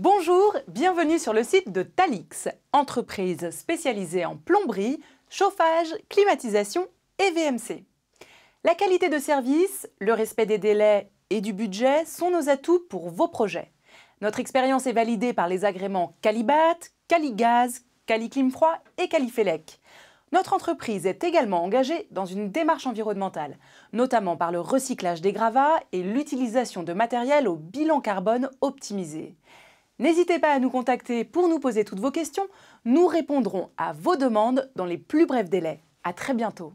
Bonjour, bienvenue sur le site de Talix, entreprise spécialisée en plomberie, chauffage, climatisation et VMC. La qualité de service, le respect des délais et du budget sont nos atouts pour vos projets. Notre expérience est validée par les agréments Calibat, Caligaz, Caliclimfroid et Califelec. Notre entreprise est également engagée dans une démarche environnementale, notamment par le recyclage des gravats et l'utilisation de matériel au bilan carbone optimisé. N'hésitez pas à nous contacter pour nous poser toutes vos questions. Nous répondrons à vos demandes dans les plus brefs délais. À très bientôt.